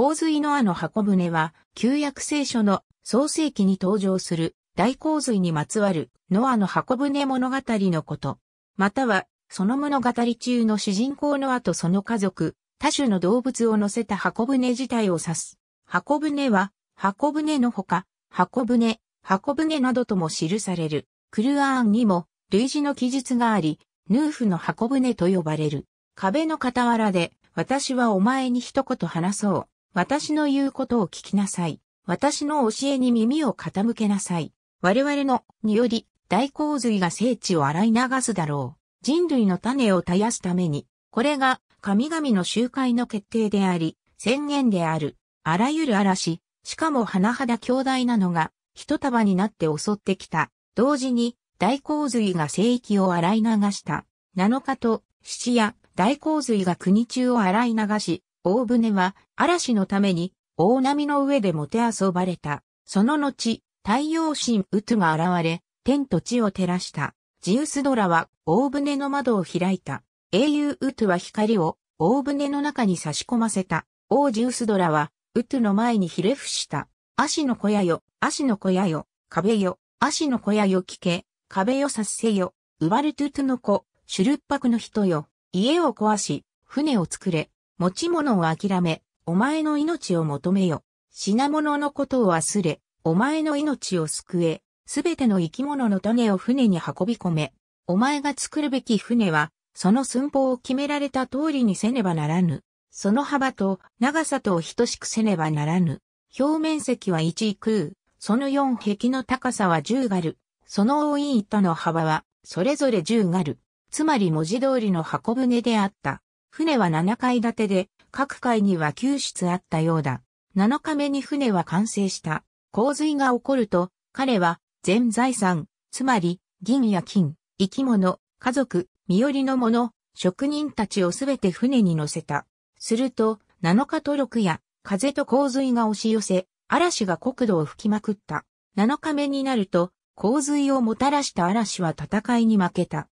洪水のアの箱舟は、旧約聖書の創世記に登場する大洪水にまつわるノアの箱舟物語のこと。または、その物語中の主人公ノアとその家族、多種の動物を乗せた箱舟自体を指す。箱舟は、箱舟のほか、箱舟、箱舟などとも記される。クルアーンにも類似の記述があり、ヌーフの箱舟と呼ばれる。壁の傍らで、私はお前に一言話そう。私の言うことを聞きなさい。私の教えに耳を傾けなさい。我々のにより大洪水が聖地を洗い流すだろう。人類の種を絶やすために、これが神々の集会の決定であり、宣言である。あらゆる嵐、しかも甚だ強大なのが、一束になって襲ってきた。同時に、大洪水が聖域を洗い流した。7日と、七夜、大洪水が国中を洗い流し、大船は嵐のために大波の上でもて遊ばれた。その後、太陽神ウトが現れ、天と地を照らした。ジウスドラは大船の窓を開いた。英雄ウトは光を大船の中に差し込ませた。王ジウスドラはウトの前にひれ伏した。足の小屋よ、足の小屋よ、壁よ、足の小屋よ聞け、壁よさっせよ、ウバルトゥトゥの子、シュルッパクの人よ、家を壊し、船を作れ、持ち物を諦め、お前の命を求めよ。品物のことを忘れ、お前の命を救え。すべての生き物の種を船に運び込め。お前が作るべき船は、その寸法を決められた通りにせねばならぬ。その幅と長さとを等しくせねばならぬ。表面積は1空、その4壁の高さは10ガル、その多い糸の幅は、それぞれ10ガル。つまり文字通りの箱舟であった。船は7階建てで、各階には9室あったようだ。7日目に船は完成した。洪水が起こると、彼は全財産、つまり銀や金、生き物、家族、身寄りの者、職人たちをすべて船に乗せた。すると、7日と6夜、風と洪水が押し寄せ、嵐が国土を吹きまくった。7日目になると、洪水をもたらした嵐は戦いに負けた。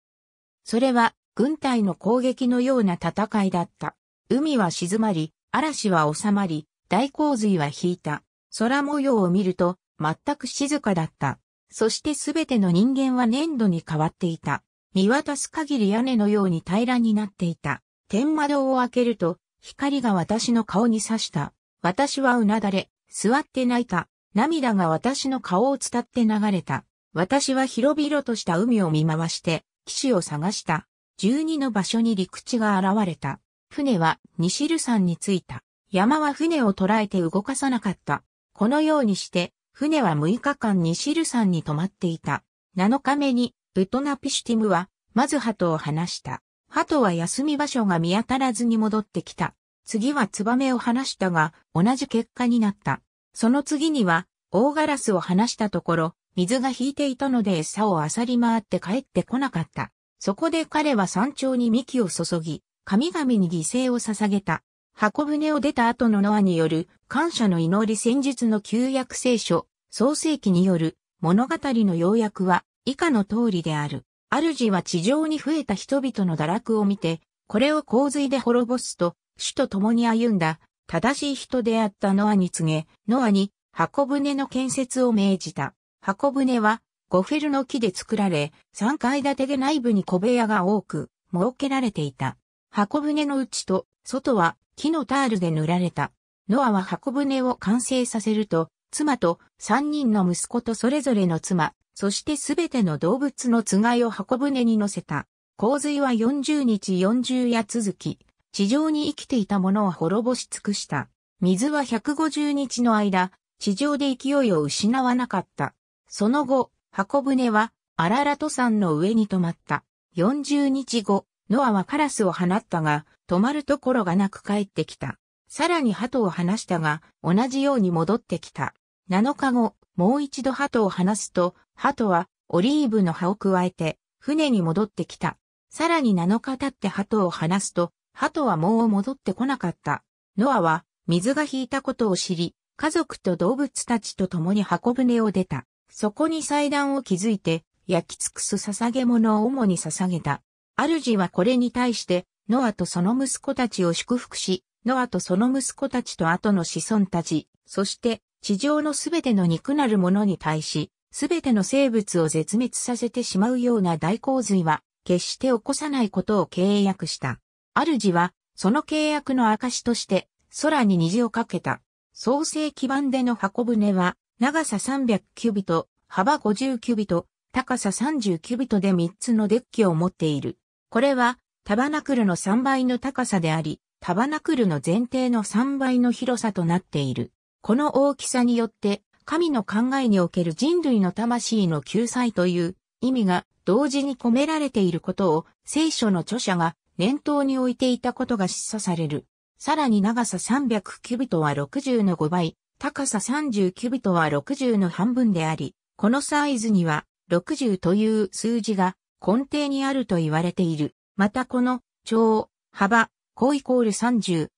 それは、軍隊の攻撃のような戦いだった。海は静まり、嵐は収まり、大洪水は引いた。空模様を見ると、全く静かだった。そしてすべての人間は粘土に変わっていた。見渡す限り屋根のように平らになっていた。天窓を開けると、光が私の顔に刺した。私はうなだれ、座って泣いた。涙が私の顔を伝って流れた。私は広々とした海を見回して、騎士を探した。12の場所に陸地が現れた。船は西ル山に着いた。山は船を捉えて動かさなかった。このようにして、船は6日間西ル山に泊まっていた。7日目に、ウトナピシュティムは、まず鳩を放した。鳩は休み場所が見当たらずに戻ってきた。次はツバメを放したが、同じ結果になった。その次には、大ガラスを放したところ、水が引いていたので餌を漁り回って帰ってこなかった。そこで彼は山頂に幹を注ぎ、神々に犠牲を捧げた。箱舟を出た後のノアによる感謝の祈り戦術の旧約聖書、創世記による物語の要約は以下の通りである。主は地上に増えた人々の堕落を見て、これを洪水で滅ぼすと、主と共に歩んだ、正しい人であったノアに告げ、ノアに箱舟の建設を命じた。箱舟はゴフェルの木で作られ、3階建てで内部に小部屋が多く設けられていた。箱舟の内と外は木のタールで塗られた。ノアは箱舟を完成させると、妻と3人の息子とそれぞれの妻、そしてすべての動物のつがいを箱舟に乗せた。洪水は40日40夜続き、地上に生きていたものを滅ぼし尽くした。水は150日の間、地上で勢いを失わなかった。その後、箱舟はアララト山の上に止まった。40日後、ノアはカラスを放ったが、止まるところがなく帰ってきた。さらに鳩を放したが、同じように戻ってきた。7日後、もう一度鳩を放すと、鳩はオリーブの葉を加えて、船に戻ってきた。さらに7日経って鳩を放すと、鳩はもう戻ってこなかった。ノアは水が引いたことを知り、家族と動物たちと共に箱舟を出た。そこに祭壇を築いて、焼き尽くす捧げ物を主に捧げた。主はこれに対して、ノアとその息子たちを祝福し、ノアとその息子たちと後の子孫たち、そして地上のすべての肉なるものに対し、すべての生物を絶滅させてしまうような大洪水は、決して起こさないことを契約した。主は、その契約の証として、空に虹をかけた。創世基盤での箱舟は、長さ300キュビト、幅50キュビト、高さ30キュビトで3つのデッキを持っている。これは、タバナクルの3倍の高さであり、タバナクルの前提の3倍の広さとなっている。この大きさによって、神の考えにおける人類の魂の救済という意味が同時に込められていることを聖書の著者が念頭に置いていたことが示唆される。さらに長さ300キュビトは60の5倍、高さ39ビトは60の半分であり、このサイズには60という数字が根底にあると言われている。またこの長、幅、高イコール35、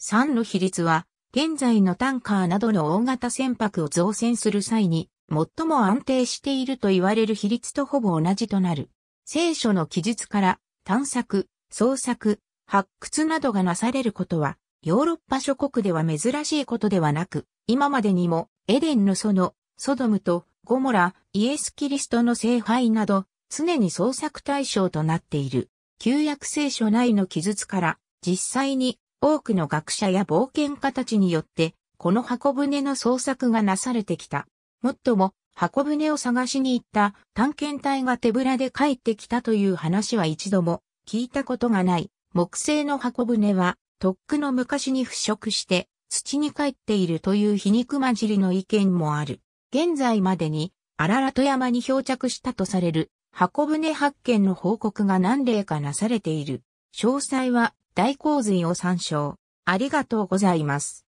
3の比率は、現在のタンカーなどの大型船舶を造船する際に、最も安定していると言われる比率とほぼ同じとなる。聖書の記述から探索、捜索、発掘などがなされることは、ヨーロッパ諸国では珍しいことではなく、今までにもエデンの園、ソドムとゴモラ、イエス・キリストの聖杯など、常に創作対象となっている。旧約聖書内の記述から、実際に多くの学者や冒険家たちによって、この箱舟の創作がなされてきた。もっとも、箱舟を探しに行った探検隊が手ぶらで帰ってきたという話は一度も聞いたことがない。木製の箱舟はとっくの昔に腐食して土に帰っているという皮肉混じりの意見もある。現在までに荒と山に漂着したとされる箱舟発見の報告が何例かなされている。詳細は大洪水を参照。ありがとうございます。